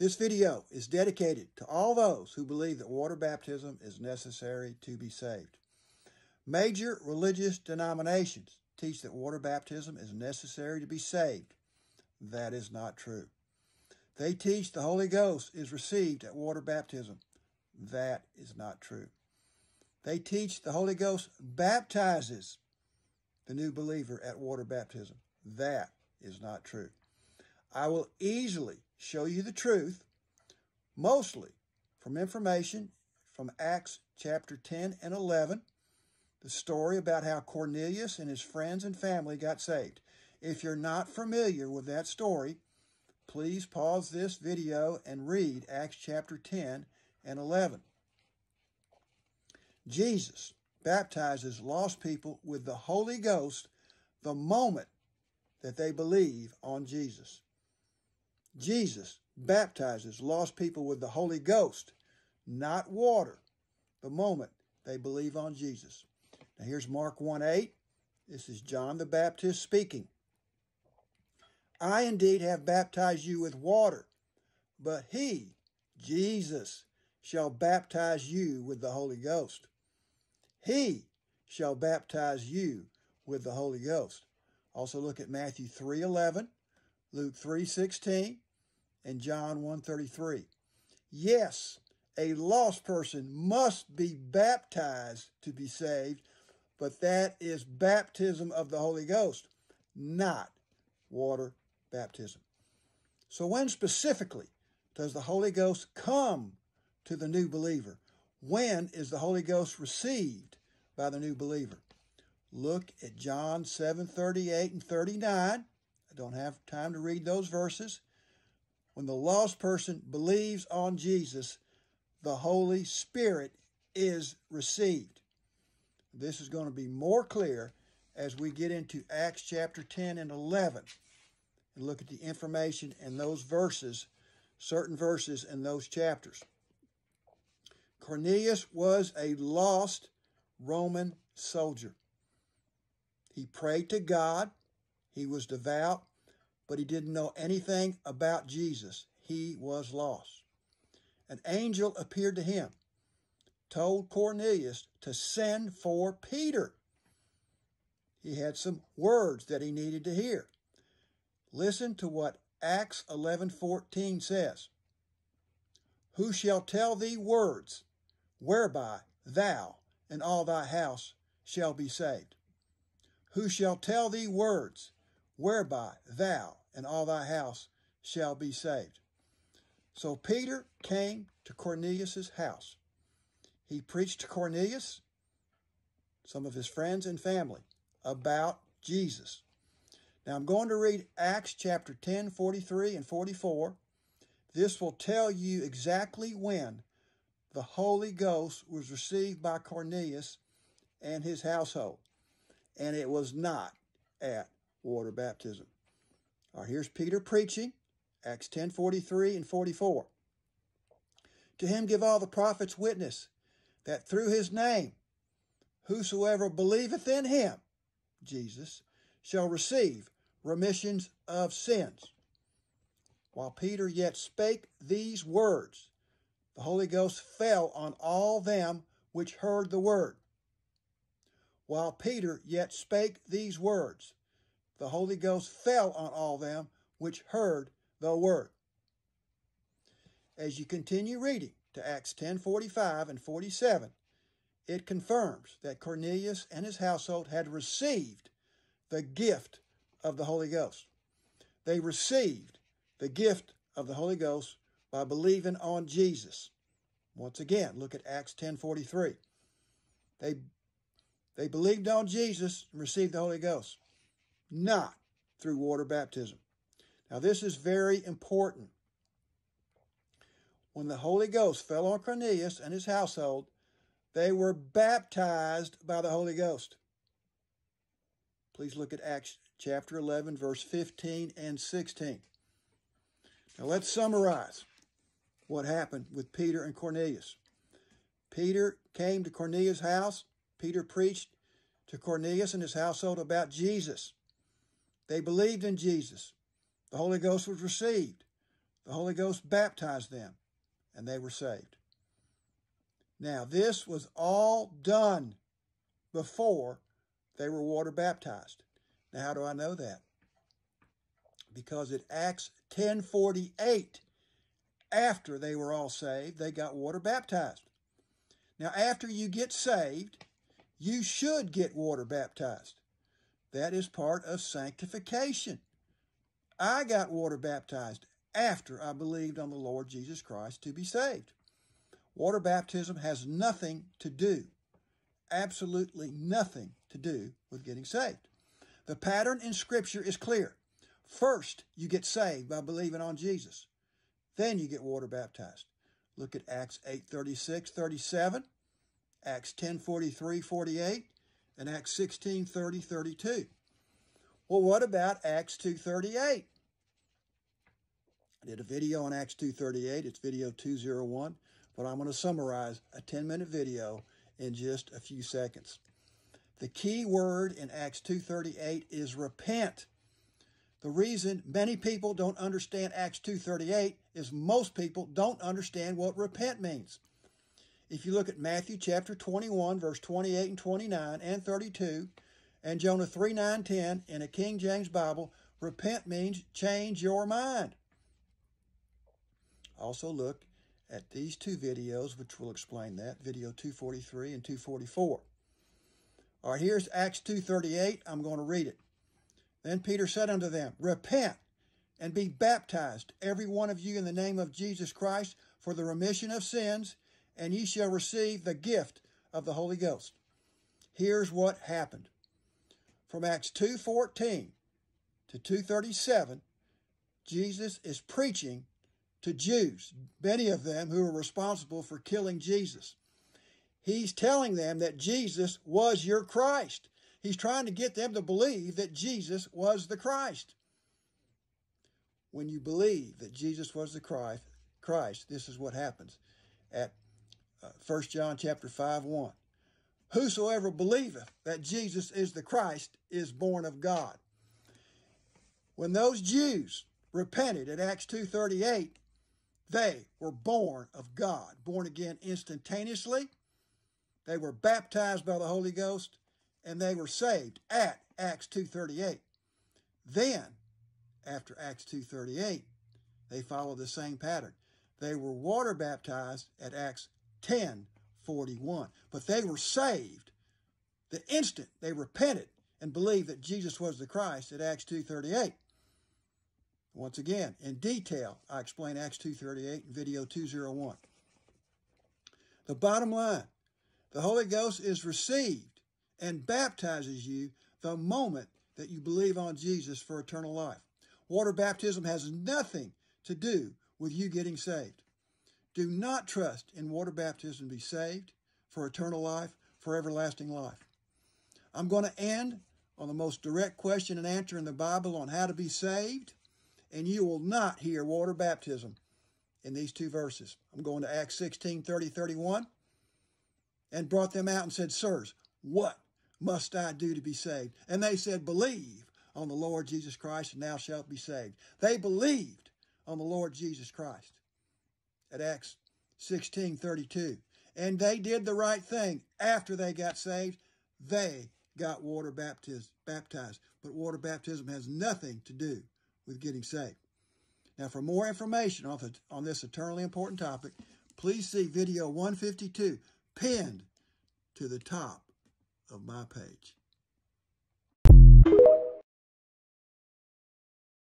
This video is dedicated to all those who believe that water baptism is necessary to be saved. Major religious denominations teach that water baptism is necessary to be saved. That is not true. They teach the Holy Ghost is received at water baptism. That is not true. They teach the Holy Ghost baptizes the new believer at water baptism. That is not true. I will easily show you the truth, mostly from information from Acts chapter 10 and 11, the story about how Cornelius and his friends and family got saved. If you're not familiar with that story, please pause this video and read Acts chapter 10 and 11. Jesus baptizes lost people with the Holy Ghost the moment that they believe on Jesus. Jesus baptizes lost people with the Holy Ghost, not water, the moment they believe on Jesus. Now here's Mark 1 8. This is John the Baptist speaking. I indeed have baptized you with water, but he, Jesus, shall baptize you with the Holy Ghost. He shall baptize you with the Holy Ghost. Also look at Matthew 3:11 Luke 3:16 and John 1:33. Yes, a lost person must be baptized to be saved, but that is baptism of the Holy Ghost, not water baptism. So when specifically does the Holy Ghost come to the new believer? When is the Holy Ghost received by the new believer? Look at John 7:38 and 39 I don't have time to read those verses. When the lost person believes on Jesus, the Holy Spirit is received. This is going to be more clear as we get into Acts chapter 10 and 11 and look at the information in those verses, certain verses in those chapters. Cornelius was a lost Roman soldier. He prayed to God he was devout, but he didn't know anything about Jesus. He was lost. An angel appeared to him, told Cornelius to send for Peter. He had some words that he needed to hear. Listen to what Acts 11:14 says. Who shall tell thee words whereby thou and all thy house shall be saved? Who shall tell thee words whereby thou and all thy house shall be saved. So Peter came to Cornelius's house. He preached to Cornelius, some of his friends and family, about Jesus. Now I'm going to read Acts chapter 10, 43 and 44. This will tell you exactly when the Holy Ghost was received by Cornelius and his household. And it was not at water baptism. All uh, right, here's Peter preaching, Acts 10, 43 and 44. To him give all the prophets witness that through his name, whosoever believeth in him, Jesus, shall receive remissions of sins. While Peter yet spake these words, the Holy Ghost fell on all them which heard the word. While Peter yet spake these words, the Holy Ghost fell on all them which heard the word. As you continue reading to Acts 10:45 and 47, it confirms that Cornelius and his household had received the gift of the Holy Ghost. They received the gift of the Holy Ghost by believing on Jesus. Once again, look at Acts 10:43. They they believed on Jesus and received the Holy Ghost not through water baptism. Now, this is very important. When the Holy Ghost fell on Cornelius and his household, they were baptized by the Holy Ghost. Please look at Acts chapter 11, verse 15 and 16. Now, let's summarize what happened with Peter and Cornelius. Peter came to Cornelius' house. Peter preached to Cornelius and his household about Jesus. They believed in Jesus. The Holy Ghost was received. The Holy Ghost baptized them, and they were saved. Now, this was all done before they were water baptized. Now, how do I know that? Because at Acts 1048, after they were all saved, they got water baptized. Now, after you get saved, you should get water baptized. That is part of sanctification. I got water baptized after I believed on the Lord Jesus Christ to be saved. Water baptism has nothing to do, absolutely nothing to do with getting saved. The pattern in Scripture is clear. First, you get saved by believing on Jesus. Then you get water baptized. Look at Acts 8, 36, 37, Acts 10, 43, 48, in Acts 16, 30, 32. Well, what about Acts 2.38? I did a video on Acts 2.38. It's video 201, but I'm going to summarize a 10-minute video in just a few seconds. The key word in Acts 2.38 is repent. The reason many people don't understand Acts 2.38 is most people don't understand what repent means. If you look at Matthew chapter 21, verse 28 and 29 and 32, and Jonah 3, 9, 10 in a King James Bible, repent means change your mind. Also look at these two videos, which will explain that, video 243 and 244. All right, here's Acts 2.38. I'm going to read it. Then Peter said unto them, Repent and be baptized, every one of you, in the name of Jesus Christ, for the remission of sins, and ye shall receive the gift of the Holy Ghost. Here's what happened. From Acts 2.14 to 2.37, Jesus is preaching to Jews, many of them who are responsible for killing Jesus. He's telling them that Jesus was your Christ. He's trying to get them to believe that Jesus was the Christ. When you believe that Jesus was the Christ, Christ this is what happens. At 1 John chapter 5, 1. Whosoever believeth that Jesus is the Christ is born of God. When those Jews repented at Acts 2.38, they were born of God, born again instantaneously. They were baptized by the Holy Ghost, and they were saved at Acts 2.38. Then, after Acts 2.38, they followed the same pattern. They were water baptized at Acts 10 41. But they were saved the instant they repented and believed that Jesus was the Christ at Acts 2.38. Once again, in detail, I explain Acts 2.38 in video 201. The bottom line, the Holy Ghost is received and baptizes you the moment that you believe on Jesus for eternal life. Water baptism has nothing to do with you getting saved do not trust in water baptism to be saved for eternal life, for everlasting life. I'm going to end on the most direct question and answer in the Bible on how to be saved, and you will not hear water baptism in these two verses. I'm going to Acts 16, 30, 31, and brought them out and said, Sirs, what must I do to be saved? And they said, Believe on the Lord Jesus Christ, and thou shalt be saved. They believed on the Lord Jesus Christ at Acts 16 32. And they did the right thing after they got saved. They got water baptized. But water baptism has nothing to do with getting saved. Now, for more information on, the, on this eternally important topic, please see video 152 pinned to the top of my page.